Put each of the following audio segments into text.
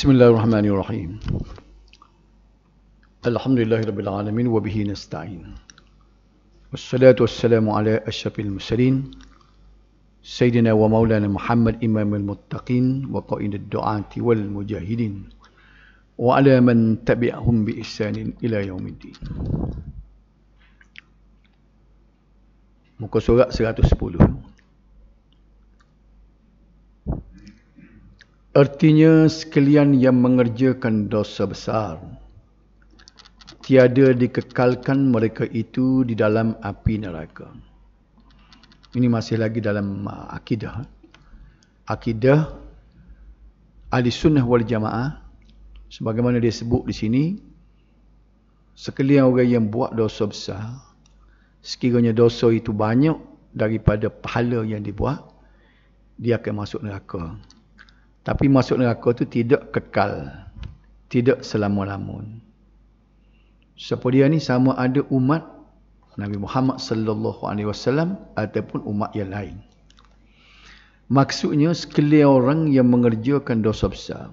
بسم الله الرحمن الرحيم الحمد لله رب العالمين وبه نستعين والصلاة والسلام على أشرف المرسلين سيدنا ومولانا محمد إمام المتقين وقائد الدعاة والمجاهدين وعلى من تبعهم بإحسان إلى يوم الدين مكسورة 110 Artinya sekalian yang mengerjakan dosa besar tiada dikekalkan mereka itu di dalam api neraka. Ini masih lagi dalam ah, akidah. Akidah Ahli Sunnah wal Jamaah sebagaimana dia sebut di sini sekalian orang yang buat dosa besar sekiranya dosa itu banyak daripada pahala yang dibuat dia akan masuk neraka. Tapi masuk neraka tu tidak kekal. Tidak selama-lamun. Siapa dia ni sama ada umat Nabi Muhammad sallallahu alaihi wasallam ataupun umat yang lain. Maksudnya sekalian orang yang mengerjakan dosa besar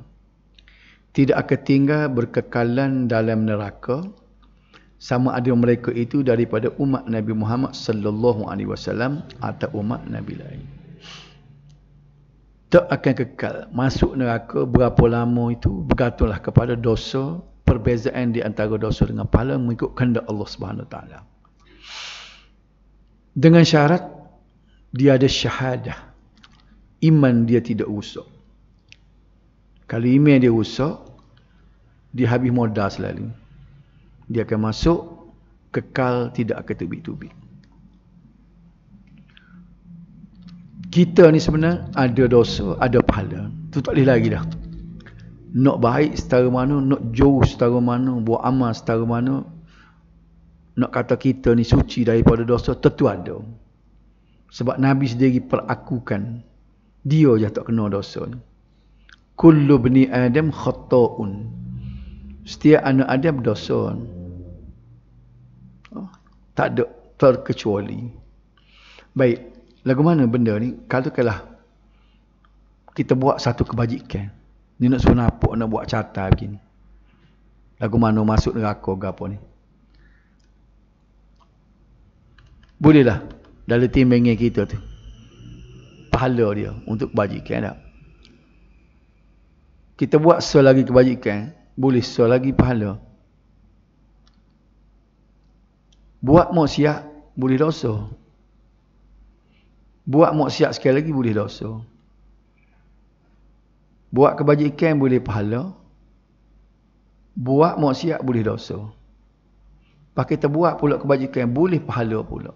tidak akan tinggal berkekalan dalam neraka sama ada mereka itu daripada umat Nabi Muhammad sallallahu alaihi wasallam atau umat Nabi lain tak akan kekal masuk neraka berapa lama itu bergantunglah kepada dosa perbezaan di antara dosa dengan pahala mengikut kehendak Allah Subhanahu Wa Taala dengan syarat dia ada syahadah iman dia tidak rusak kalau iman dia rusak dia habis modal selalu dia akan masuk kekal tidak akan tubik-tubik kita ni sebenarnya ada dosa, ada pahala. Tu tak boleh lagi dah. Nak baik setara mana, nak jauh setara mana, buat amal setara mana, nak kata kita ni suci daripada dosa, tentu ada. Sebab Nabi sendiri perakukan, dia je tak kena dosa ni. Kullu bni Adam khata'un. Setiap anak Adam dosa. Oh, tak ada terkecuali. Baik. Lagu mana benda ni? Kalau kalah kita buat satu kebajikan. Ni nak suruh napuk nak buat carta begini. Lagu mana masuk neraka ke apa ni? Bolehlah dalam timbangnya kita tu. Pahala dia untuk kebajikan tak? Kita buat sel lagi kebajikan, boleh sel lagi pahala. Buat maksiat boleh dosa. Buat maksiat sekali lagi boleh dosa. Buat kebajikan boleh pahala. Buat maksiat boleh dosa. Lepas kita buat pula kebajikan boleh pahala pula.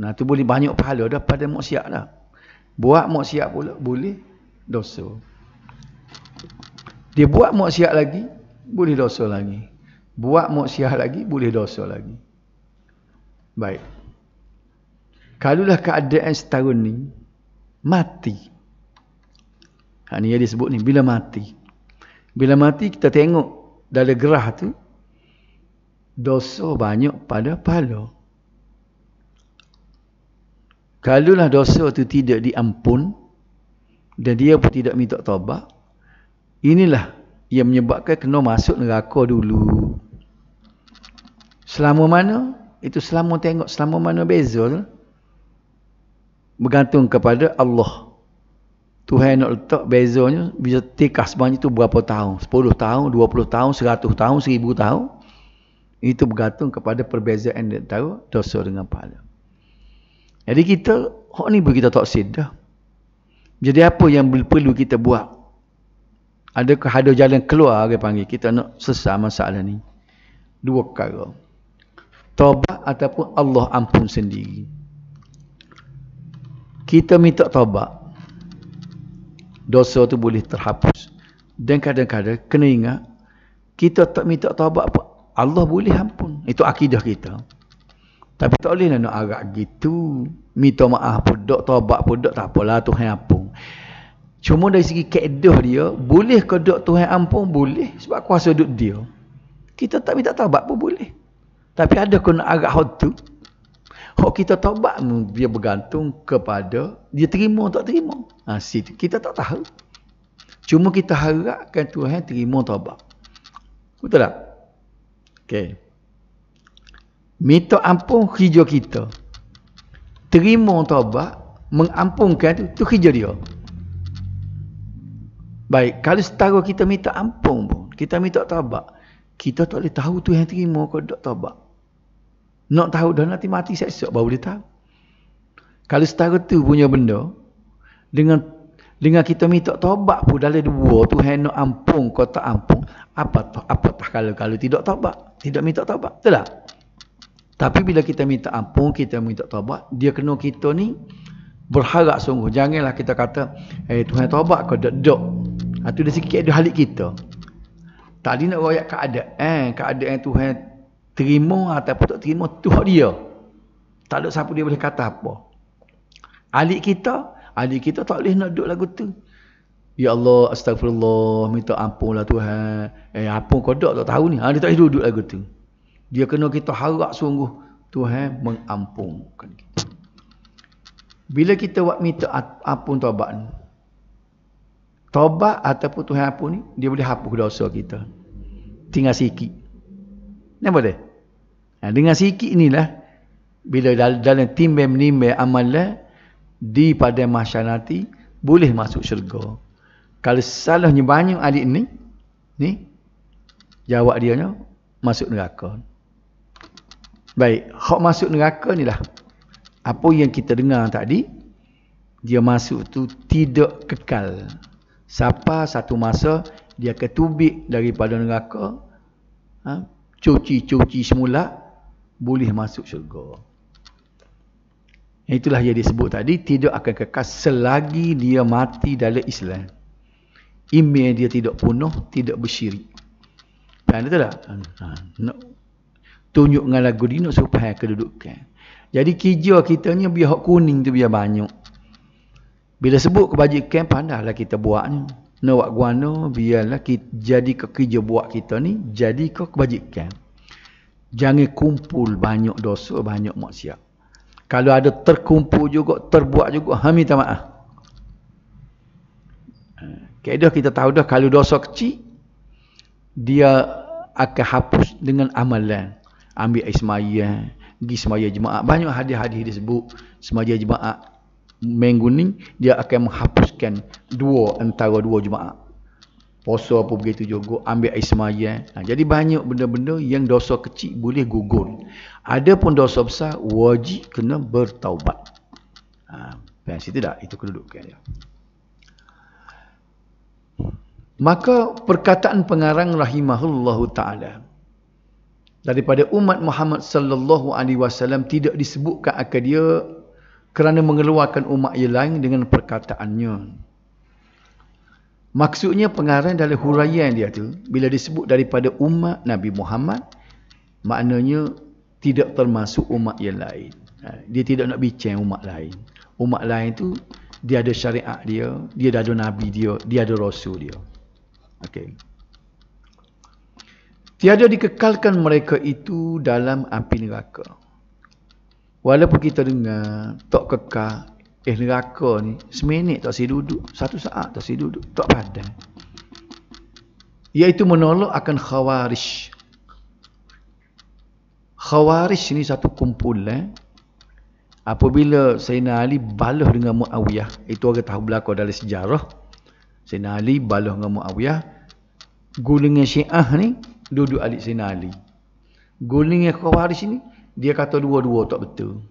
Nah tu boleh banyak pahala dah pada maksiat dah. Buat maksiat pula boleh dosa. Dia buat maksiat lagi boleh dosa lagi. Buat maksiat lagi boleh dosa lagi. Baik. Kalaulah keadaan setahun ni mati. Ha ni yang disebut ni bila mati. Bila mati kita tengok dalam gerah tu dosa banyak pada pala. Kalaulah dosa tu tidak diampun dan dia pun tidak minta taubat, inilah yang menyebabkan kena masuk neraka dulu. Selama mana? Itu selama tengok selama mana beza bergantung kepada Allah. Tuhan nak letak bezanya, bisa tikah sebenarnya itu berapa tahun? 10 tahun, 20 tahun, 100 tahun, 1000 tahun? Itu bergantung kepada perbezaan dia tahu dosa dengan pahala. Jadi kita, hak ni pun kita tak sedar. Jadi apa yang perlu kita buat? Adakah ada jalan keluar dia panggil? Kita nak selesai masalah ni. Dua perkara. Taubat ataupun Allah ampun sendiri kita minta taubat dosa tu boleh terhapus dan kadang-kadang kena ingat kita tak minta taubat apa Allah boleh ampun itu akidah kita tapi tak boleh nak agak gitu minta maaf pun dok taubat pun dok tak apalah Tuhan ampun cuma dari segi kaedah dia boleh ke dok Tuhan ampun boleh sebab kuasa duduk dia kita tak minta taubat pun boleh tapi ada kena agak hot tu kalau kita taubat, dia bergantung kepada dia terima atau tak terima. Ha, situ. Kita tak tahu. Cuma kita harapkan Tuhan terima taubat. Betul tak? Okey. Minta ampun hijau kita. Terima taubat, mengampunkan tu, tu kerja dia. Baik, kalau setara kita minta ampun pun, kita minta taubat, kita tak boleh tahu tu yang terima kalau tak taubat. Nak tahu dah nanti mati saya esok baru dia tahu. Kalau setara tu punya benda, dengan dengan kita minta tobat pun dalam dua tu nak ampung, kau tak ampun apa apa tak kalau kalau tidak tobat tidak minta tobat betul tak tapi bila kita minta ampung, kita minta tobat dia kena kita ni berharap sungguh janganlah kita kata eh Tuhan tobat kau dak dak itu dah sikit dah halik kita tadi nak royak keadaan eh keadaan Tuhan terima ataupun tak terima tu hak dia. Tak ada siapa dia boleh kata apa. Ahli kita, ahli kita tak boleh nak duduk lagu tu. Ya Allah, astagfirullah, minta ampunlah Tuhan. Eh, apa kau tak, tak tahu ni. Ha, dia tak duduk lagu tu. Dia kena kita harap sungguh Tuhan mengampunkan kita. Bila kita buat minta ampun taubat ni. Taubat ataupun Tuhan ampun ni, dia boleh hapus dosa kita. Tinggal sikit. Nampak tak? Nah, ha, dengan sikit inilah bila dalam timbe-menimbe amalnya lah, di pada masyarakat boleh masuk syurga. Kalau salahnya banyak adik ni, ni jawab dia ni masuk neraka. Baik, hak masuk neraka ni lah. Apa yang kita dengar tadi, dia masuk tu tidak kekal. Sapa satu masa dia ketubik daripada neraka, ha, cuci-cuci semula, boleh masuk syurga. Itulah yang disebut tadi, tidak akan kekas selagi dia mati dalam Islam. Iman dia tidak punah, tidak bersyirik. Kan betul tak? Nak tunjuk dengan lagu ni nak supaya kedudukan. Jadi kerja kita ni biar hak kuning tu biar banyak. Bila sebut kebajikan pandahlah kita buat ni. Nak buat guano biarlah kita jadi kerja buat kita ni jadi kebajikan. Jangan kumpul banyak dosa, banyak maksiat. Kalau ada terkumpul juga, terbuat juga, kami ha, minta maaf. Ah. Kedah kita tahu dah kalau dosa kecil, dia akan hapus dengan amalan. Ambil ismaiyah, pergi semaya jemaah. Banyak hadis-hadis disebut semaya jemaah mengguning, dia akan menghapuskan dua antara dua jemaah. Poso apa begitu juga. Ambil air semayan. Ha, jadi banyak benda-benda yang dosa kecil boleh gugur. Ada pun dosa besar wajib kena bertaubat. Ha, dan situ Itu kedudukan dia. Maka perkataan pengarang rahimahullahu ta'ala daripada umat Muhammad sallallahu alaihi wasallam tidak disebutkan akan dia kerana mengeluarkan umat yang lain dengan perkataannya. Maksudnya pengarahan dari huraian dia tu bila disebut daripada umat Nabi Muhammad maknanya tidak termasuk umat yang lain. Ha, dia tidak nak bincang umat lain. Umat lain tu dia ada syariat dia, dia ada nabi dia, dia ada rasul dia. Okey. Tiada dikekalkan mereka itu dalam api neraka. Walaupun kita dengar tak kekal, Eh neraka ni Seminit tak si duduk Satu saat tak si duduk Tak padam Iaitu menolak akan khawarish Khawarish ni satu kumpulan Apabila Sayyidina Ali baluh dengan Muawiyah Itu orang tahu berlaku dari sejarah Sayyidina Ali baluh dengan Muawiyah Gulingan syiah ni Duduk alik Sayyidina Ali Gulingan khawarish ni Dia kata dua-dua tak betul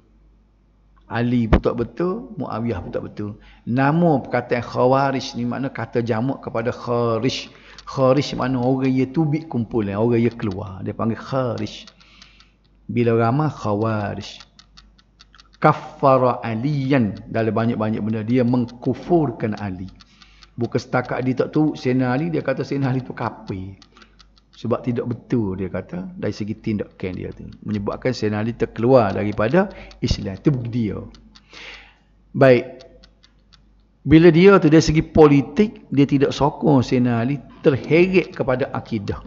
Ali pun tak betul, Muawiyah pun tak betul. Nama perkataan Khawarij ni makna kata jamak kepada Kharij. Kharij makna orang yang tubik kumpulan, eh, orang yang keluar. Dia panggil Kharij. Bila ramah Khawarij. Kafara Aliyan dalam banyak-banyak benda. Dia mengkufurkan Ali. Bukan setakat dia tak turut Sena Ali, dia kata Sena Ali tu kapir sebab tidak betul dia kata dari segi tindakan dia tu menyebabkan senali terkeluar daripada Islam itu dia baik bila dia tu dari segi politik dia tidak sokong senali terheret kepada akidah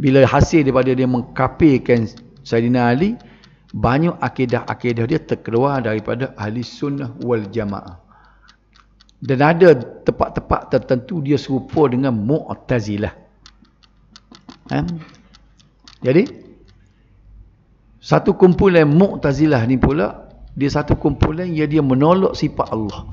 bila hasil daripada dia mengkapirkan Sayyidina Ali banyak akidah-akidah dia terkeluar daripada ahli sunnah wal jamaah dan ada tempat-tempat tertentu dia serupa dengan Mu'tazilah Ha? Jadi, satu kumpulan Mu'tazilah ni pula, dia satu kumpulan yang dia menolak sifat Allah.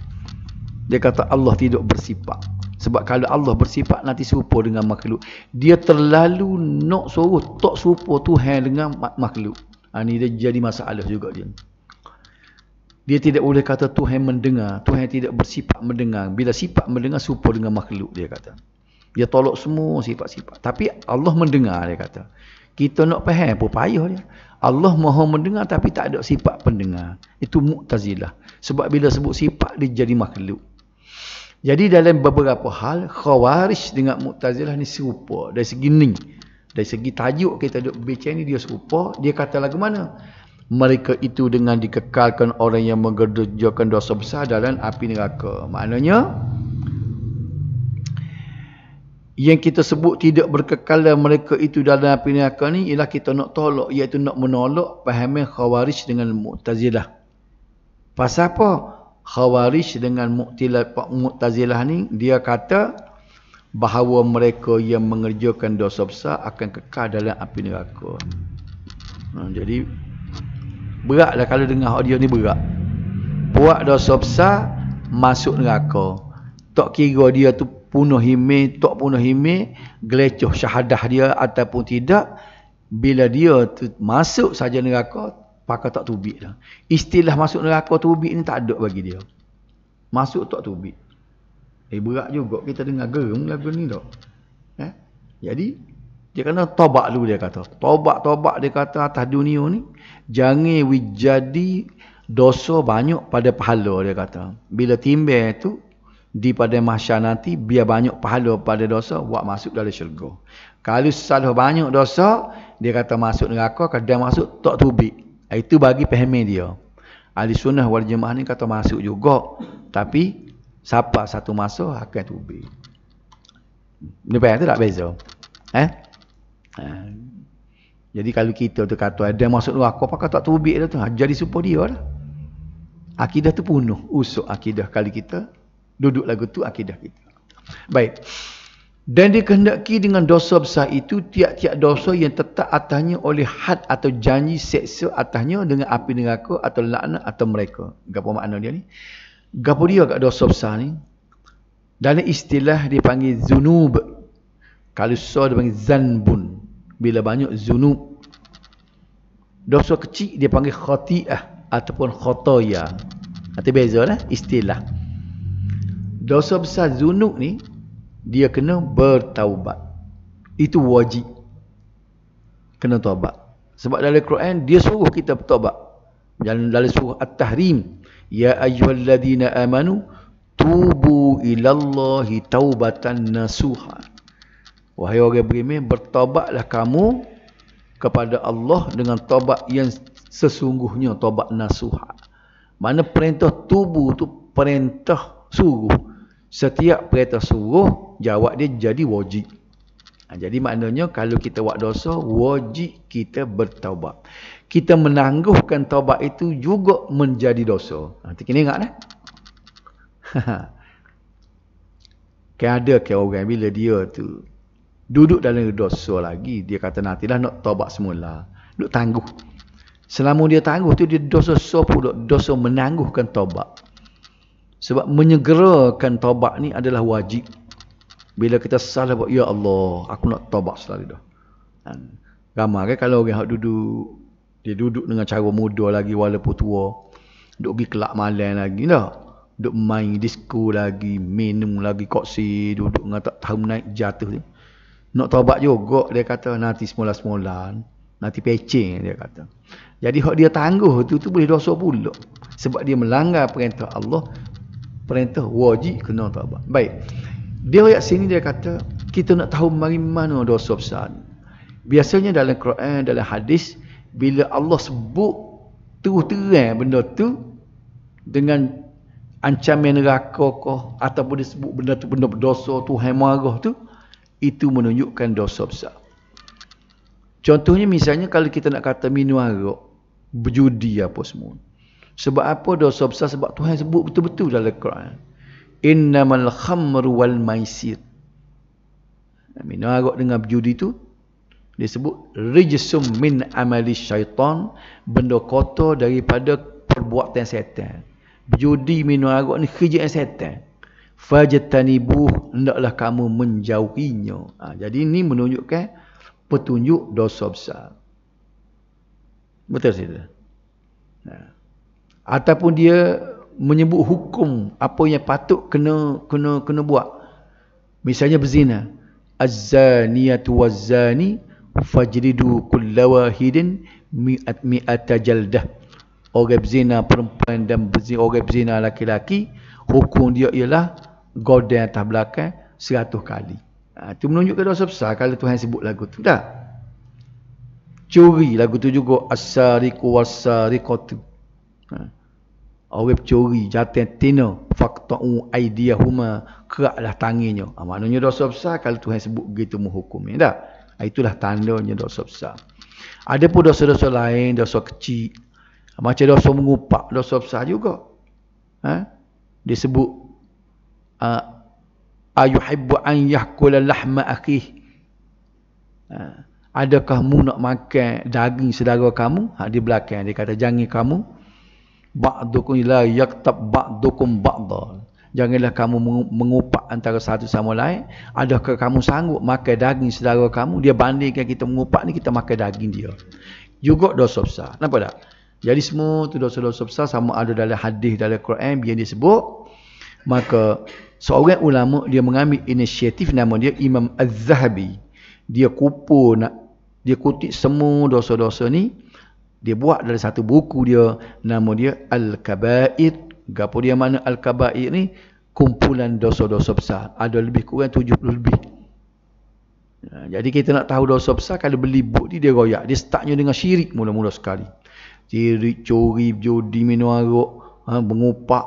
Dia kata Allah tidak bersifat. Sebab kalau Allah bersifat nanti serupa dengan makhluk. Dia terlalu nak suruh tak serupa Tuhan dengan makhluk. Ha, ini dia jadi masalah juga dia. Dia tidak boleh kata Tuhan mendengar. Tuhan tidak bersifat mendengar. Bila sifat mendengar serupa dengan makhluk dia kata. Dia tolak semua sifat-sifat. Tapi Allah mendengar dia kata. Kita nak faham pun payah dia. Allah mahu mendengar tapi tak ada sifat pendengar. Itu mu'tazilah. Sebab bila sebut sifat dia jadi makhluk. Jadi dalam beberapa hal khawarij dengan mu'tazilah ni serupa. Dari segi ni. Dari segi tajuk kita duk bincang ni dia serupa. Dia kata lagu mana? Mereka itu dengan dikekalkan orang yang mengerjakan dosa besar dalam api neraka. Maknanya, yang kita sebut tidak berkekala mereka itu dalam api neraka ni ialah kita nak tolak iaitu nak menolak pahamnya khawarij dengan mu'tazilah pasal apa khawarij dengan mu'tazilah ni dia kata bahawa mereka yang mengerjakan dosa besar akan kekal dalam api neraka ha, jadi beratlah kalau dengar audio ni berat buat dosa besar masuk neraka tak kira dia tu punuh himi, tak punuh himi, gelecoh syahadah dia ataupun tidak, bila dia tu, masuk saja neraka, pakai tak tubik lah. Istilah masuk neraka tubik ni tak ada bagi dia. Masuk tak tubik. Eh berat juga kita dengar gerung lagu ni tak. Eh? Jadi, dia kena tobak dulu dia kata. Tobak-tobak dia kata atas dunia ni, jangan wijadi dosa banyak pada pahala dia kata. Bila timbal tu, di pada mahsyar nanti biar banyak pahala pada dosa buat masuk dalam syurga. Kalau salah banyak dosa, dia kata masuk neraka, kalau masuk tak tubik. Itu bagi pemahaman dia. Ahli sunnah wal jemaah ni kata masuk juga, tapi siapa satu masa akan tubik. Ni payah tu tak beza. Eh? Ha. Jadi kalau kita tu kata ada masuk neraka, apa kata tak tubik dah tu? Ha, jadi supaya dia lah. Akidah tu penuh. Usuk akidah kali kita duduk lagu tu akidah kita. Baik. Dan dikehendaki dengan dosa besar itu tiap-tiap dosa yang tetap atasnya oleh had atau janji seksa atasnya dengan api neraka atau laknat atau mereka. Gapo makna dia ni? Gapo dia kat dosa besar ni? Dalam istilah dipanggil zunub. Kalau so panggil zanbun. Bila banyak zunub. Dosa kecil dia panggil khati'ah ataupun khotoya. Nanti beza lah istilah dosa besar zunub ni dia kena bertaubat. Itu wajib. Kena taubat. Sebab dalam Quran dia suruh kita bertaubat. Dan dalam surah At-Tahrim, ya ayyuhalladzina amanu tubu ilallahi taubatan nasuha. Wahai orang beriman, bertaubatlah kamu kepada Allah dengan taubat yang sesungguhnya taubat nasuha. Mana perintah tubu tu perintah suruh setiap perintah suruh jawab dia jadi wajib ha, jadi maknanya kalau kita buat dosa wajib kita bertaubat kita menangguhkan taubat itu juga menjadi dosa ha, nanti kena ingat eh kan ada ke orang bila dia tu duduk dalam dosa lagi dia kata nanti dah nak taubat semula duk tangguh selama dia tangguh tu dia dosa sopuk dosa menangguhkan taubat sebab menyegerakan taubat ni adalah wajib. Bila kita salah buat, Ya Allah, aku nak taubat selalu dah. Kan? Ramai kan kalau orang duduk, dia duduk dengan cara muda lagi walaupun tua. Duduk pergi kelak malam lagi dah. Duduk main disco lagi, minum lagi koksi, duduk dengan tak tahu naik jatuh ni. Nak taubat juga, dia kata nanti semula-semula. Nanti pecing, dia kata. Jadi, hak dia tangguh tu, tu boleh dosa pula. Sebab dia melanggar perintah Allah perintah wajib kena taubat. Baik. Dia ayat sini dia kata kita nak tahu mari mana dosa besar. Biasanya dalam Quran dalam hadis bila Allah sebut terus-terang benda tu dengan ancaman neraka ke ataupun sebut benda tu benda berdosa Tuhan marah tu itu menunjukkan dosa besar. Contohnya misalnya kalau kita nak kata minum arak, berjudi apa semua. Sebab apa dosa besar? Sebab Tuhan sebut betul-betul dalam Quran. Innamal khamru wal maisir. Minum arak dengan berjudi tu. Dia sebut rijsum min amali syaitan. Benda kotor daripada perbuatan setan. Berjudi minum arak ni kerja setan. Fajatani buh hendaklah kamu menjauhinya. Ha, jadi ini menunjukkan petunjuk dosa besar. Betul tidak? Nah. Ha ataupun dia menyebut hukum apa yang patut kena kena kena buat misalnya berzina azzaniatu wazani fajridu kullawahidin mi'at mi'ata jaldah orang berzina perempuan dan berzina orang berzina laki-laki hukum dia ialah godan atas belakang seratus kali ha, itu menunjukkan dosa besar kalau Tuhan sebut lagu tu dah curi lagu tu juga asariku wasarikatu ha. Orang curi jatuh tino faqtu aidiyahuma keraklah tangannya. Ah maknanya dosa besar kalau Tuhan sebut begitu menghukum ya dah. Ah, itulah tandanya dosa besar. Ada pun dosa-dosa lain, dosa kecil. Ah, macam dosa mengupak, dosa besar juga. Ha? Dia sebut uh, ayuhibbu an yakula lahma akhih. Ha? Adakah mu nak makan daging saudara kamu? Ha, di belakang dia kata jangan kamu ba'dukum ila yaktab ba'dukum ba'da janganlah kamu mengupak antara satu sama lain adakah kamu sanggup makan daging saudara kamu dia bandingkan kita mengupak ni kita makan daging dia juga dosa besar nampak tak jadi semua tu dosa-dosa besar sama ada dalam hadis dalam Quran biar dia sebut maka seorang ulama dia mengambil inisiatif nama dia Imam Az-Zahabi dia kupu nak dia kutip semua dosa-dosa ni dia buat dari satu buku dia nama dia Al-Kaba'id gapo dia mana Al-Kaba'id ni kumpulan dosa-dosa besar ada lebih kurang 70 lebih ha, jadi kita nak tahu dosa besar kalau beli buku ni dia royak dia startnya dengan syirik mula-mula sekali syirik, curi, judi, minum arok ha, mengupak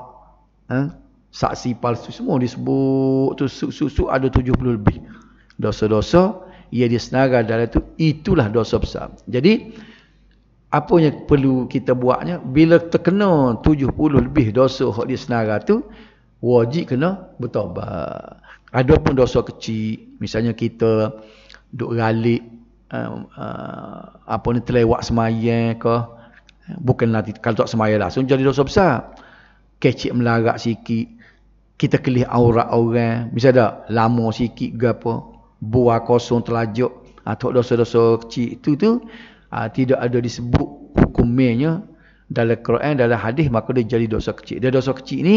ha, saksi palsu semua disebut tu susuk-susuk ada 70 lebih dosa-dosa ia dia senara dalam itu itulah dosa besar jadi apa yang perlu kita buatnya bila terkena 70 lebih dosa hak di senara tu wajib kena bertaubat ada pun dosa kecil misalnya kita duk ralik eh, eh, apa ni terlewat semayang ke bukan nanti kalau tak semayang langsung jadi dosa besar kecil melarak sikit kita kelih aurat orang misalnya tak lama sikit ke apa buah kosong terlajuk atau ah, dosa-dosa kecil itu tu uh, tidak ada disebut hukumnya dalam Quran dalam hadis maka dia jadi dosa kecil. Dia dosa kecil ni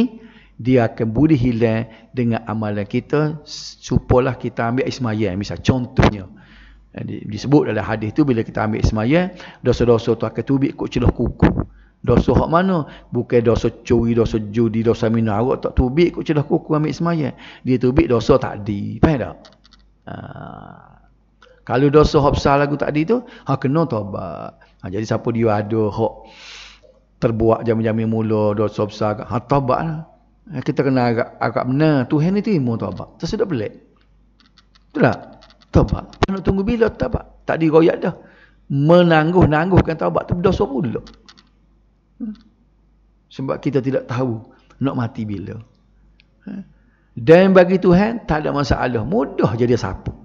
dia akan boleh hilang dengan amalan kita supalah kita ambil ismaya misal contohnya eh, disebut dalam hadis tu bila kita ambil ismaya dosa-dosa tu akan tubik kok celah kuku dosa hak mana bukan dosa curi dosa judi dosa minum arak tak tubik kok celah kuku ambil ismaya dia tubik dosa tadi faham tak Aa. Ah. Kalau dosa hak besar lagu tadi tu, ha kena taubat. Ha, jadi siapa dia ada hak terbuat jam-jam mula dosa besar, ha taubatlah. Ha, kita kena agak agak benar. Tuhan ni terima taubat. Tak sedap pelik. Betul Taubat. Nak tunggu bila taubat? Tak digoyak dah. Menangguh-nangguhkan taubat tu dosa pula. Ha? Sebab kita tidak tahu nak mati bila. Ha? Dan bagi Tuhan tak ada masalah. Mudah jadi sapu.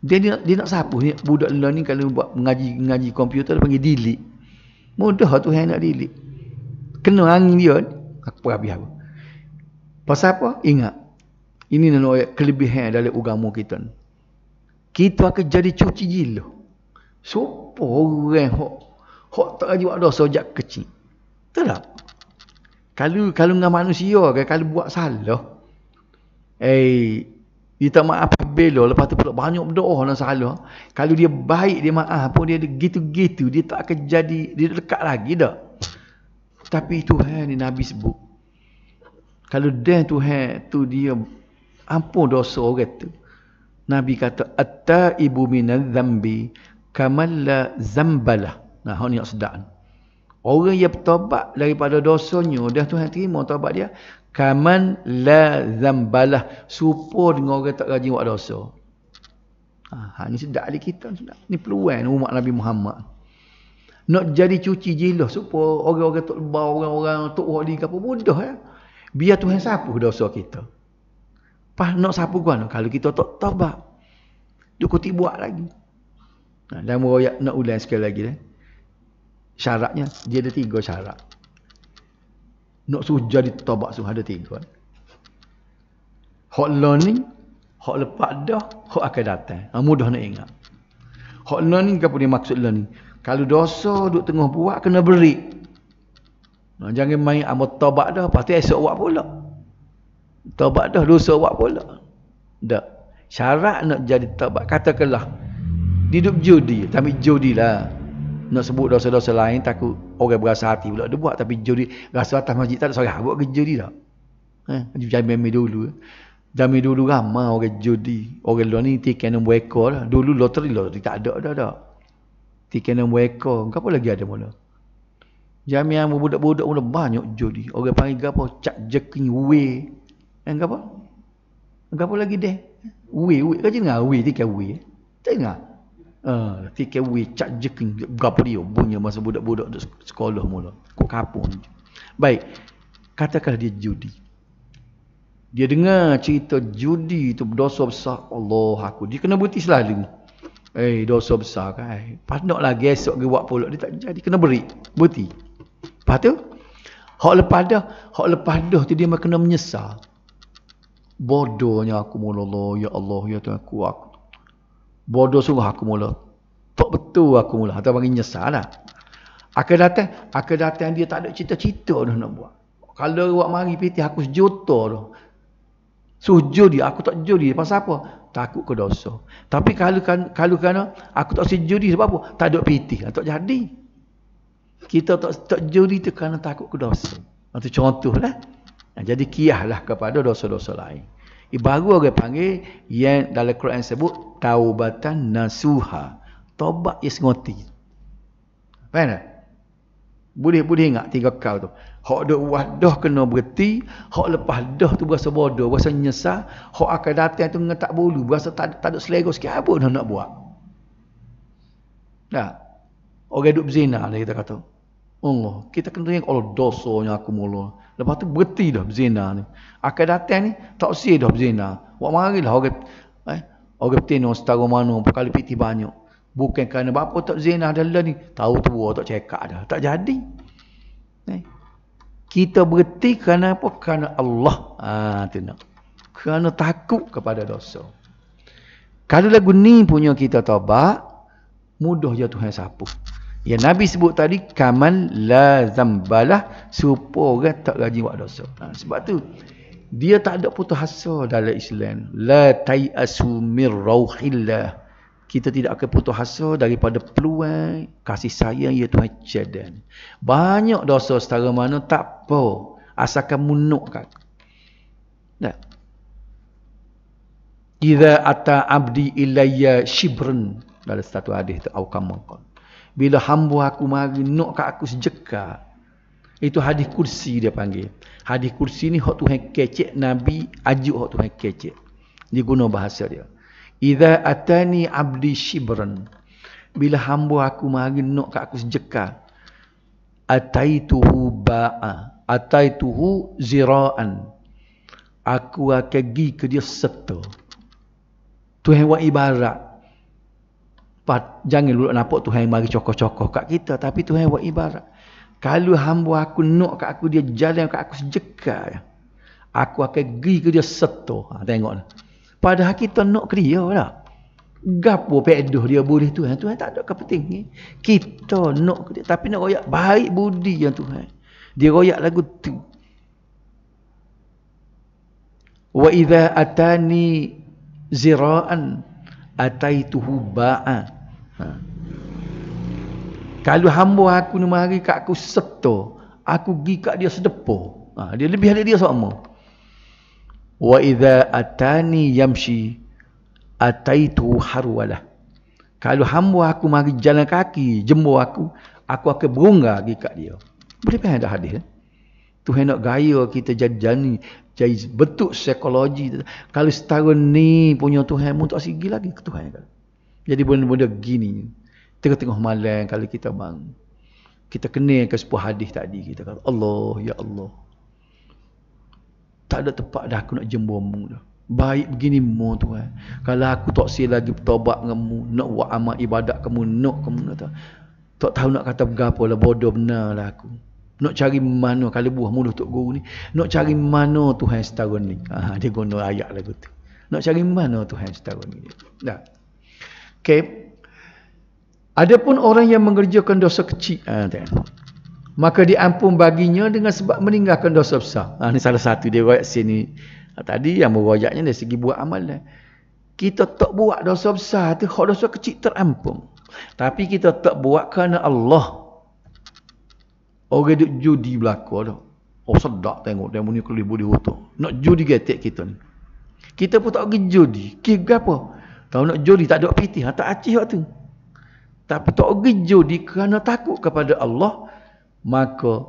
Dia, dia nak, dia nak siapa ni? Budak lelah ni kalau buat mengaji mengaji komputer dia panggil delete. Mudah tu yang nak delete. Kena angin dia. Aku pun habis aku. Pasal apa? Ingat. Ini nak kelebihan dari agama kita ni. Kita akan jadi cuci jiluh. Sopo orang hok. Hok tak ada dosa sejak kecil. Betul tak? Kalau kalau dengan manusia kalau buat salah. Eh, dia maaf bela. Lepas tu pula banyak berdoa dan salah. Kalau dia baik dia maaf pun dia gitu-gitu. Dia tak akan jadi. Dia dekat lagi dah. Tapi Tuhan ni Nabi sebut. Kalau dan Tuhan tu dia ampun dosa orang tu. Nabi kata. Atta ibu minal zambi kamalla zambalah. Nah, hal ni nak sedar. Orang yang bertobat daripada dosanya. Dan Tuhan terima tobat dia. Kaman la zambalah. Supo dengan orang tak rajin buat dosa. Ha, ini ha, sedap ahli kita. Ini peluang umat Nabi Muhammad. Nak jadi cuci jilah supo orang-orang tak bau, orang-orang tak wali ke apa. Mudah ya. Biar Tuhan sapu dosa kita. Pas nak sapu kan? Kalau kita tak tabak. Dia kutip buat lagi. Ha, dan merayak nak ulang sekali lagi. Eh. Syaratnya, dia ada tiga syarat nak suruh jadi tabak suruh ada tiga tuan. Hak learning, hak lepak dah, hak akan datang. Ha, mudah nak ingat. Hak learning apa ni maksud ni? Kalau dosa duduk tengah buat, kena beri. Ha, jangan main amal tabak dah, pasti esok buat pula. Tabak dah, dosa buat pula. Tak. Syarat nak jadi tobat, katakanlah. Duduk judi, tapi judi lah nak sebut dosa-dosa lain takut orang berasa hati pula dia buat tapi juri rasa atas masjid tak ada seorang buat ke dia tak eh, jamin dulu eh. jamin dulu ramai orang judi orang luar ni tiket nombor ekor lah. dulu loteri loteri tak ada dah dah tiket nombor ekor apa lagi ada mula jamin budak-budak mula banyak judi orang panggil apa cak jeking we, eh, apa apa lagi deh we we, kerja jangan we tiket we, tengah eh? fikir ah, we cak je gapo dia bunyi masa budak-budak sekolah mula. Kok kapun. Baik. Katakan dia judi. Dia dengar cerita judi tu dosa besar Allah aku. Dia kena berhenti selalu. Eh hey, dosa besar kan. Hey. Eh, pandok lah gesok ke buat pulak dia tak jadi. Kena beri. buti. Lepas tu. Hak lepas dah. Hak lepas dah tu dia kena menyesal. Bodohnya aku mula Allah. Ya Allah. Ya Tuhan aku. aku. Bodoh sungguh aku mula. Tak betul aku mula. Atau panggil nyesal lah. Akhir datang, akhir datang dia tak ada cita-cita dah nak buat. Kalau awak mari piti aku sejuta dah. Sujud dia, aku tak sujud dia. Pasal apa? Takut ke dosa. Tapi kalau kan, kalau kena, aku tak sejuk sebab apa? Tak ada piti. Tak jadi. Kita tak, tak juri kerana takut ke dosa. Itu contoh lah. Jadi kiahlah kepada dosa-dosa lain baru orang panggil yang dalam Quran sebut taubatan nasuha. Tobat yang sengoti. Faham tak? Boleh-boleh ingat tiga kau tu. Hak dok wah dah kena berhenti, hak lepas dah tu berasa bodoh, berasa nyesal, hak akan datang tu ngetak bulu, berasa tak tak ada selera sikit apa nak buat. Dah. Orang duk berzina dah kita kata. Allah, kita kena tanya Allah dosanya aku mula. Lepas tu berhenti dah berzina ni. Akan datang ni tak sia dah berzina. Buat mari lah orang eh orang tin orang setara mana kali piti banyak. Bukan kerana bapa tak berzina dah lah ni. Tahu tu buah tak cekak dah. Tak jadi. Eh? Kita berhenti kerana apa? Kerana Allah. Ah, ha, tu Kerana takut kepada dosa. Kalau lagu ni punya kita tobat, mudah je Tuhan sapu. Yang Nabi sebut tadi kamal la zambalah serupa orang tak rajin buat dosa. Ha, sebab tu dia tak ada putus asa dalam Islam. La tai'asu mir rauhillah. Kita tidak akan putus asa daripada peluang kasih sayang ya Tuhan jadan. Banyak dosa setara mana tak apa. Asalkan munuk kat. Tak. Iza ata abdi ilayya shibrun. Dalam satu hadis itu. Aukam mengkot. Bila hamba aku mari nak kat aku sejeka. Itu hadis kursi dia panggil. Hadis kursi ni hak Tuhan kecek Nabi ajuk hak Tuhan kecek. Dia guna bahasa dia. Idza atani abdi shibran. Bila hamba aku mari nak kat aku sejeka. Ataituhu ba'a. Ataituhu zira'an. Aku akan pergi ke dia serta. Tuhan buat Pat, jangan dulu nampak Tuhan yang mari cokoh-cokoh kat kita. Tapi Tuhan buat ibarat. Kalau hamba aku nak kat aku, dia jalan kat aku sejekal. Aku akan pergi ke dia seto. Ha, tengok. Padahal kita nak ke dia lah. Gapo peduh dia boleh Tuhan. Tuhan tak ada kepentingan. Eh? Kita nak ke dia. Tapi nak royak baik budi yang Tuhan. Dia royak lagu tu. Wa idha atani zira'an ataituhu ba'a. Ha. Kalau hamba aku ni mari kat aku seto, aku gi kat dia sedepo. Ha. dia lebih dari dia sama. Wa idza atani yamshi ataituhu harwala. Kalau hamba aku mari jalan kaki, jembo aku, aku akan berunggah gi kat dia. Boleh faham dah hadis? Eh? Tuhan nak gaya kita jadi jadi betul psikologi. Kalau setahun ni punya Tuhan, mu tak sigi lagi ke Tuhan. Jadi benda-benda gini. Tengah-tengah malam kalau kita bang. Kita kena ke sebuah hadis tadi. Kita kata, Allah, Ya Allah. Tak ada tempat dah aku nak jembur mu. Baik begini mu Tuhan. Kalau aku tak sigi lagi bertobat dengan mu. Nak buat amat ibadat kamu. Nak kamu. Tak tahu nak kata bergapa lah, Bodoh benar lah Aku. Nak cari mana kalau buah mulut Tok Guru ni. Nak cari mana Tuhan setara ni. Ha, dia guna ayat lagu tu. Nak cari mana Tuhan setara ni. Nah. Okay. Adapun orang yang mengerjakan dosa kecil. Ha, ah, tak. Maka diampun baginya dengan sebab meninggalkan dosa besar. Ha, ah, ini salah satu dia royak sini. Ha, tadi yang merayaknya dari segi buat amal. Lah. Kita tak buat dosa besar tu. Kalau dosa kecil terampun. Tapi kita tak buat kerana Allah Orang duk judi berlaku dah. Oh sedak tengok demo ni kelih budi hutu. Nak judi getek kita ni. Kita pun tak pergi judi. Kira apa? Kalau nak judi tak ada pitih. Ha, tak acih waktu. Tapi tak pergi judi kerana takut kepada Allah. Maka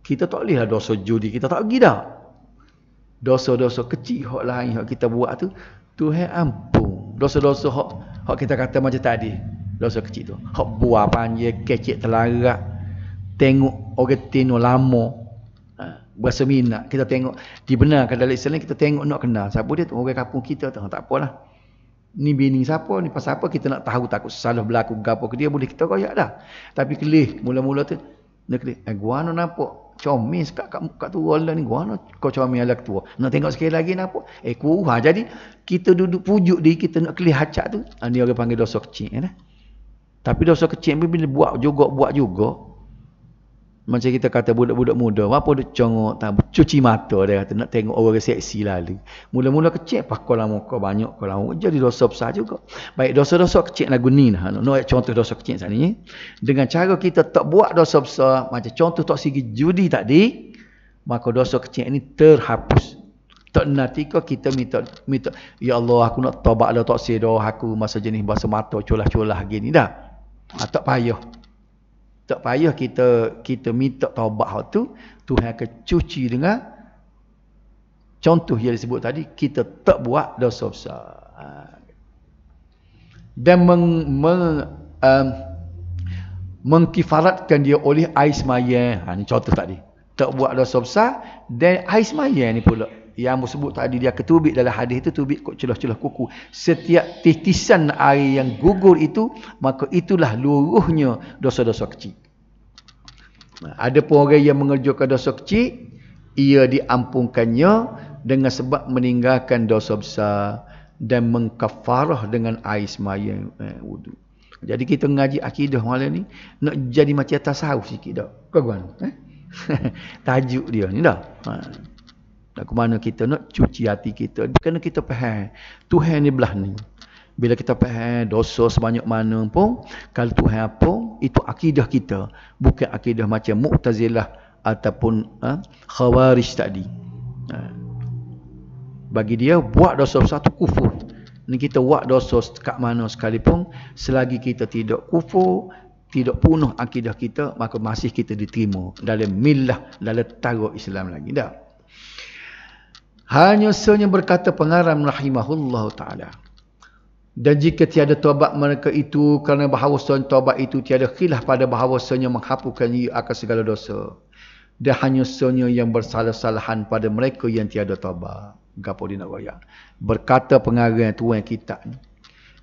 kita tak lihat lah dosa judi. Kita tak pergi dah. Dosa-dosa kecil hak lain hak kita buat tu. Tuhan ampun. Dosa-dosa hak, hak kita kata macam tadi. Dosa kecil tu. Hak buah panjang, kecil terlarak tengok orang tino lama ha, berasa minat kita tengok dibenarkan dalam Islam kita tengok nak kenal siapa dia tu orang kampung kita tu tak apalah ni bini siapa ni pasal apa kita nak tahu takut salah berlaku gapo ke dia boleh kita koyak dah tapi kelih mula-mula tu nak kelih eh, gua nak nampak comis kat kat, kat tu Allah ni gua nak kau comis Allah tua nak tengok sekali lagi nak apa eh kuruh ha. jadi kita duduk pujuk diri kita nak kelih hacak tu ha, ni orang panggil dosa kecil eh, tapi dosa kecil ni bila buat juga buat juga macam kita kata budak-budak muda, apa dia congok, tak, cuci mata dia kata, nak tengok orang seksi lalu. Mula-mula kecil, pakai lama kau banyak, kau lama, jadi dosa besar juga. Baik, dosa-dosa kecil lagu ni lah. No, no, contoh dosa kecil sana ni. Eh. Dengan cara kita tak buat dosa besar, macam contoh tak sigi judi tadi, maka dosa kecil ini terhapus. Tak nanti kau kita minta, minta, Ya Allah, aku nak tobat lah, tak sedoh aku masa jenis bahasa mata, colah-colah gini dah. Ha, tak payah tak payah kita kita minta taubat hak tu Tuhan akan cuci dengan contoh yang disebut tadi kita tak buat dosa besar ha. dan meng, meng um, mengkifaratkan dia oleh air semayan ha, ni contoh tadi tak buat dosa besar dan air semayan ni pula yang disebut tadi dia ketubik dalam hadis itu tubik kok celah-celah kuku setiap titisan air yang gugur itu maka itulah luruhnya dosa-dosa kecil ada pun orang yang mengerjakan dosa kecil ia diampunkannya dengan sebab meninggalkan dosa besar dan mengkafarah dengan air semaya eh, wudu. Jadi kita mengaji akidah malam ni nak jadi macam tasawuf sikit dah. Kau eh? Tajuk dia ni dah. Ha. Nak ke mana kita nak cuci hati kita. Kerana kita faham. Tuhan ni belah ni. Bila kita faham dosa sebanyak mana pun. Kalau Tuhan apa, itu akidah kita. Bukan akidah macam Mu'tazilah ataupun ha, Khawarij tadi. Ha. Bagi dia, buat dosa satu kufur. Ni kita buat dosa kat mana sekalipun. Selagi kita tidak kufur, tidak punuh akidah kita, maka masih kita diterima dalam milah, dalam taruh Islam lagi. Tak? Hanya sesuanya berkata pengarang rahimahullah ta'ala. Dan jika tiada taubat mereka itu kerana bahawasanya taubat itu tiada khilaf pada bahawa bahawasanya menghapuskan ia akan segala dosa. Dan hanya sesuanya yang bersalah-salahan pada mereka yang tiada taubat. nak Waya. Berkata pengarah yang tuan kita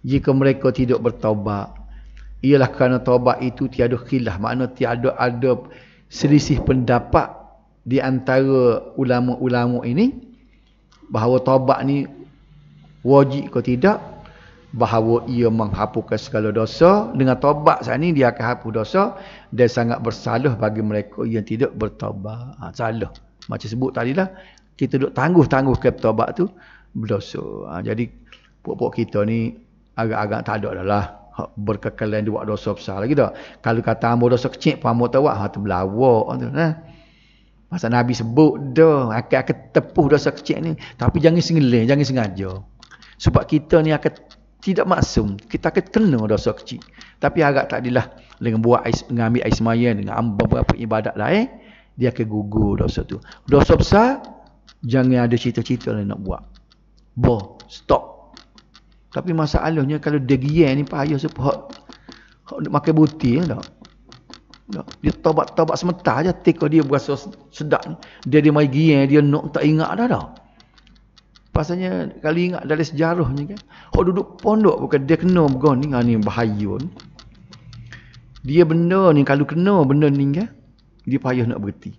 Jika mereka tidak bertaubat, ialah kerana taubat itu tiada khilaf. Makna tiada ada selisih pendapat di antara ulama-ulama ini bahawa taubat ni wajib ke tidak bahawa ia menghapuskan segala dosa dengan taubat saat ni dia akan hapus dosa dan sangat bersalah bagi mereka yang tidak bertaubat ha, salah macam sebut tadi lah kita duk tangguh-tangguh ke taubat tu berdosa ha, jadi puak-puak kita ni agak-agak tak ada adalah ha, berkekalan dia buat dosa besar lagi tak kalau kata ambo dosa kecil pun ambo tawak ha, terbelawak tu, nah. Pasal Nabi sebut dah, akan akan tepuh dosa kecil ni. Tapi jangan sengaja, jangan sengaja. Sebab kita ni akan tidak maksum. Kita akan kena dosa kecil. Tapi agak tak adalah dengan buat ais, mengambil air semayan dengan beberapa ibadat lain, eh. dia akan gugur dosa tu. Dosa besar, jangan ada cita-cita lah nak buat. Boh, stop. Tapi masalahnya kalau degian ni payah sepuh. Hak, makan butir tak? Lah. Ya, dia taubat-taubat sementara je. Tika dia berasa sedap. Dia dia main gian. Dia nak tak ingat dah dah. Pasalnya kali ingat dari sejarahnya kan. Oh duduk pondok bukan. Dia kena bukan ni. Ah, ni bahaya ni. Dia benda ni. Kalau kena benda ni kan. Dia payah nak berhenti.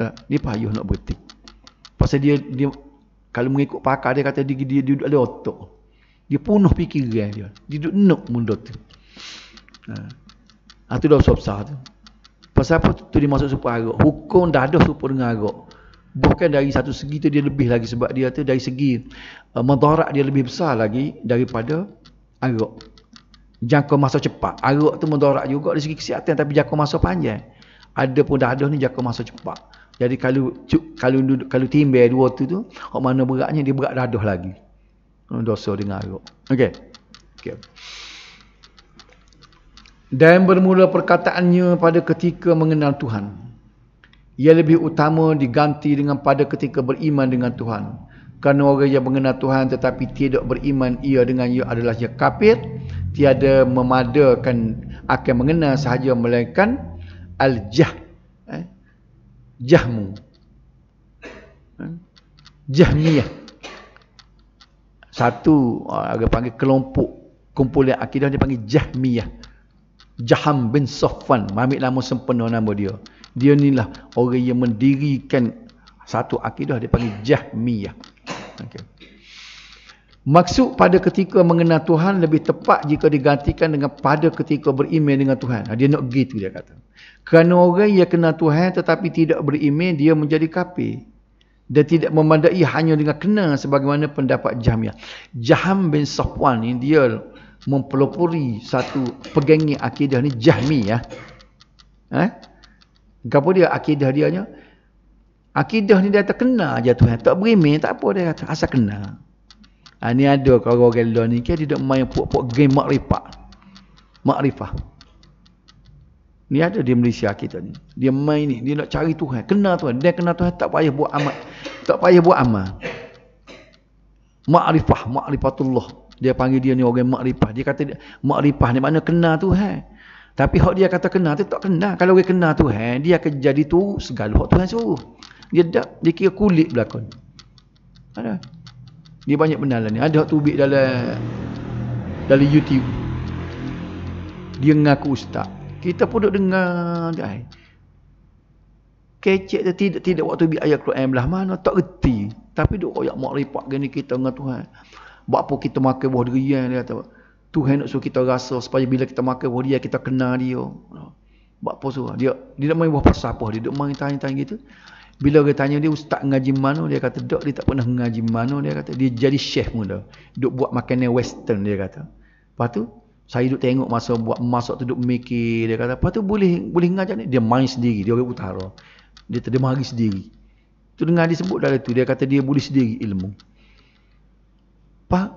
Ya, dia payah nak berhenti. Pasal dia, dia kalau mengikut pakar dia kata dia, dia, dia duduk ada otak. Dia punuh fikiran dia. Dia duduk nuk mundur tu. Ha. Itu ah, dah besar-besar tu. Pasal apa tu dia masuk super agak? Hukum dadah super dengan agak. Bukan dari satu segi tu dia lebih lagi sebab dia tu dari segi uh, eh, mentorak dia lebih besar lagi daripada agak. Jangka masa cepat. Agak tu mentorak juga dari segi kesihatan tapi jangka masa panjang. Ada pun dadah ni jangka masa cepat. Jadi kalau cu, kalau duduk, kalau timbe dua tu tu, hok mana beratnya dia berat dadah lagi. Hmm, dosa dengan agak. Okey. Okey. Dan bermula perkataannya pada ketika mengenal Tuhan. Ia lebih utama diganti dengan pada ketika beriman dengan Tuhan. Kerana orang yang mengenal Tuhan tetapi tidak beriman ia dengan ia adalah ia kafir. Tiada memadakan akan mengenal sahaja melainkan al-jah. Eh? Jahmu. Eh? Jahmiyah. Satu, orang panggil kelompok. Kumpulan akidah dia panggil Jahmiyah. Jaham bin Safwan. Ambil nama sempena nama dia. Dia ni lah orang yang mendirikan satu akidah dia panggil Jahmiyah. Okay. Maksud pada ketika mengenal Tuhan lebih tepat jika digantikan dengan pada ketika beriman dengan Tuhan. Ha, dia nak gitu dia kata. Kerana orang yang kenal Tuhan tetapi tidak beriman dia menjadi kafir. Dia tidak memandai hanya dengan kenal sebagaimana pendapat Jahmiyah. Jaham bin Safwan ini dia mempelopori satu pegangi akidah ni Jahmi ya. Eh? Gapo dia akidah dia nya? Akidah ni dia terkenal aja tu. Tak berimeh tak apa dia kata asal kenal. Ha, ni ada kalau orang gelo ni dia tidak main puak-puak game makrifat. Makrifah. Ni ada di Malaysia kita ni. Dia main ni, dia nak cari Tuhan, kenal Tuhan. Dia kenal Tuhan tak payah buat amal. Tak payah buat amal. Ma'rifah, ma'rifatullah. Dia panggil dia ni orang makrifah. Dia kata mak makrifah ni kena tu Tuhan. Tapi hak dia kata kena tu tak kena. Kalau dia kena tu Tuhan, dia akan jadi tu segala hak Tuhan suruh. Dia tak dia kira kulit belakon. Ada. Dia banyak benar lah ni. Ada tu ubik dalam dalam YouTube. Dia ngaku ustaz. Kita pun duk dengar dia. Kecek dia tidak tidak waktu bi ayat Quran belah mana tak reti. Tapi duk royak makrifat gini kita dengan Tuhan. Buat apa kita makan buah durian dia kata. Tuhan nak suruh kita rasa supaya bila kita makan buah durian kita kenal dia. Buat apa suruh? Dia dia nak main buah pasal apa? Dia nak main tanya-tanya gitu. Bila dia tanya dia ustaz ngaji mana? Dia kata dak dia tak pernah ngaji mana dia kata. Dia jadi chef muda Duk buat makanan western dia kata. Lepas tu saya duk tengok masa buat masak tu duk mikir dia kata apa tu boleh boleh ngajak ni dia main sendiri dia orang utara. Dia terdemari sendiri. Tu dengar disebut dalam tu dia kata dia boleh sendiri ilmu. Pak,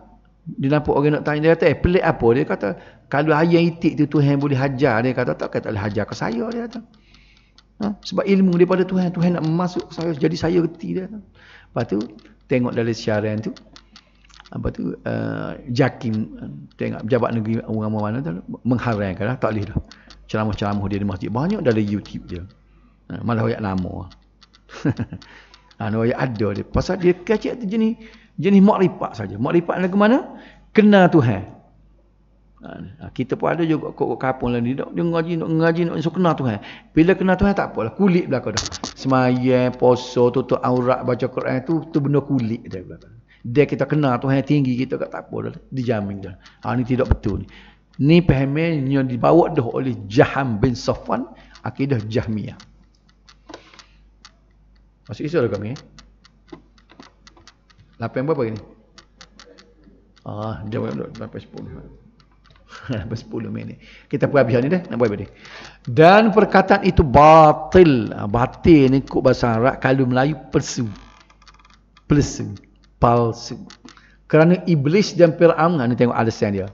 dia nampak orang nak tanya, dia kata, eh pelik apa? Dia kata, kalau ayam itik tu Tuhan boleh hajar. Dia kata, tak kata boleh hajar ke saya, dia kata. Ha? Sebab ilmu daripada Tuhan, Tuhan nak masuk ke saya, jadi saya reti dia. Kata. Lepas tu, tengok dalam siaran tu, apa tu, uh, Jakim, tengok jabat negeri orang mana tu, mengharangkan lah, tak boleh dah. Ceramah-ceramah dia di masjid, banyak dalam YouTube dia. Ha, malah orang nama. Ha, ada dia. Pasal dia kecil tu jenis, jenis makrifat saja. Makrifat ni ke mana? Kenal Tuhan. Ha, ha, kita pun ada juga kok-kok kapung lain dia ngaji nak ngaji nak suka kenal Tuhan. Bila kenal Tuhan tak apalah kulit belaka dah. Semayan, puasa, tutup aurat, baca Quran tu tu benda kulit dia kata. Dia kita kenal Tuhan yang tinggi kita kat tak apa dah, dijamin dah. Ha ni tidak betul ni. Ni pemahaman yang dibawa dah oleh Jaham bin Safwan akidah Jahmiyah. Masih isu dah kami eh? 8 berapa ni? Ah, oh, jam berapa? Sampai 10. Sampai 10 minit. Kita pun habis ni dah. Nak buat apa ni? Dan perkataan itu batil. Ah, batil ni kot bahasa Arab. Kalau Melayu, persu. Persu. Palsu. Kerana Iblis dan Fir'aun. Ah, ni tengok alasan dia.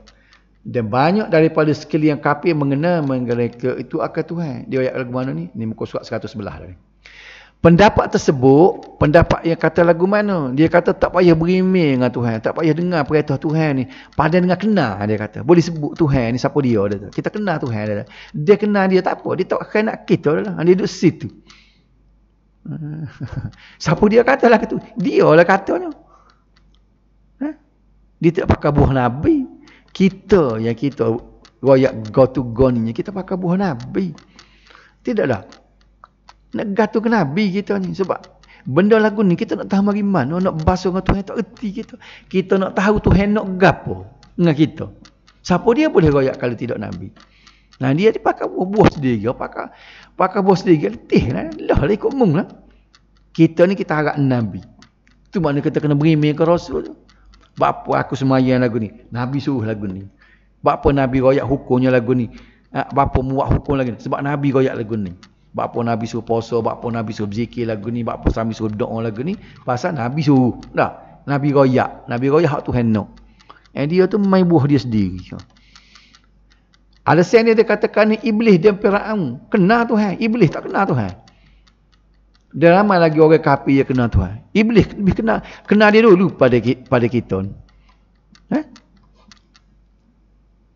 Dan banyak daripada sekali yang kapir mengenal mereka itu akal Tuhan. Dia ayat lagu mana ni? Ni muka surat 111 dah ni. Pendapat tersebut, pendapat yang kata lagu mana? Dia kata tak payah berimeh dengan Tuhan. Tak payah dengar perintah Tuhan ni. Padahal dengan kenal dia kata. Boleh sebut Tuhan ni siapa dia. dia kita kenal Tuhan. Dia, dia kenal dia tak apa. Dia tak akan nak kita. Dia, dia duduk situ. siapa dia kata lah itu? Dia lah katanya. Ha? Dia tak pakai buah Nabi. Kita yang kita royak go to gone Kita pakai buah Nabi. Tidaklah. Nak gatuh ke Nabi kita ni. Sebab benda lagu ni kita nak tahu mana Nak basuh dengan Tuhan tak erti kita. Kita nak tahu Tuhan nak gapo dengan kita. Siapa dia boleh royak kalau tidak Nabi. Nah dia ni pakai buah, buah sendiri. Pakai pakai buah sendiri. Letih lah. Lah lah ikut mung lah. Kita ni kita harap Nabi. Itu makna kita kena berimik ke Rasul tu. Bapa aku semayang lagu ni. Nabi suruh lagu ni. Bapa Nabi royak hukumnya lagu ni. Ah, Bapa muak hukum lagu ni. Sebab Nabi royak lagu ni. Bapak pun Nabi suruh puasa, bapak pun Nabi suruh berzikir lagu ni, bapak pun Nabi suruh doa lagu ni. Pasal Nabi suruh. Dah. Nabi royak. Nabi royak hak Tuhan nak. No. dia tu main buah dia sendiri. Alasan dia dia katakan ni iblis dan Firaun. Kenal Tuhan. Iblis tak kenal Tuhan. Dan ramai lagi orang kapi yang kenal Tuhan. Iblis lebih kena, kena dia dulu pada pada kita. Eh?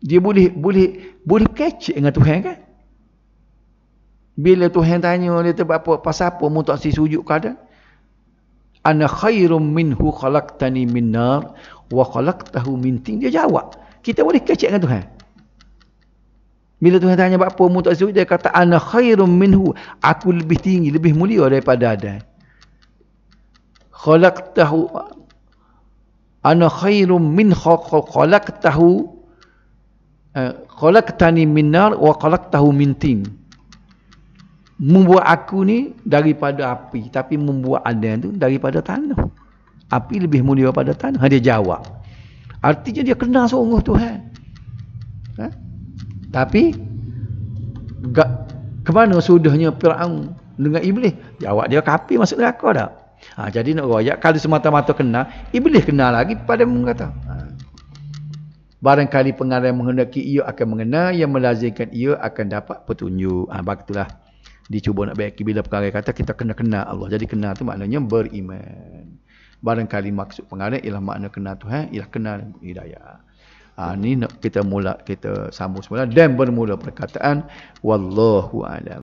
Dia boleh boleh boleh kecik dengan Tuhan kan? Bila Tuhan tanya dia tu apa pasal apa mu tak si sujud kada? Ana khairum minhu khalaqtani min nar wa khalaqtahu min tin. Dia jawab. Kita boleh kecek dengan Tuhan. Bila Tuhan tanya buat apa mu tak sujud dia kata ana khairum minhu. Aku lebih tinggi, lebih mulia daripada Adam. Khalaqtahu ana khairum min khalaqtahu eh, khalaqtani min nar wa khalaqtahu min tin membuat aku ni daripada api tapi membuat anda tu daripada tanah api lebih mulia daripada tanah ha, dia jawab artinya dia kenal sungguh Tuhan ha? tapi gak, ke mana sudahnya Fir'aun dengan Iblis jawab dia kapi masuk neraka tak ha, jadi nak royak kalau semata-mata kenal Iblis kenal lagi pada mengata ha. barangkali pengarah yang menghendaki ia akan mengenal yang melazimkan ia akan dapat petunjuk ha, begitulah dicuba nak baiki bila perkara kata kita kena kenal Allah. Jadi kenal tu maknanya beriman. Barangkali maksud pengarang ialah makna kenal Tuhan, ialah kenal hidayah. Ha, ini kita mula kita sambung semula dan bermula perkataan wallahu alam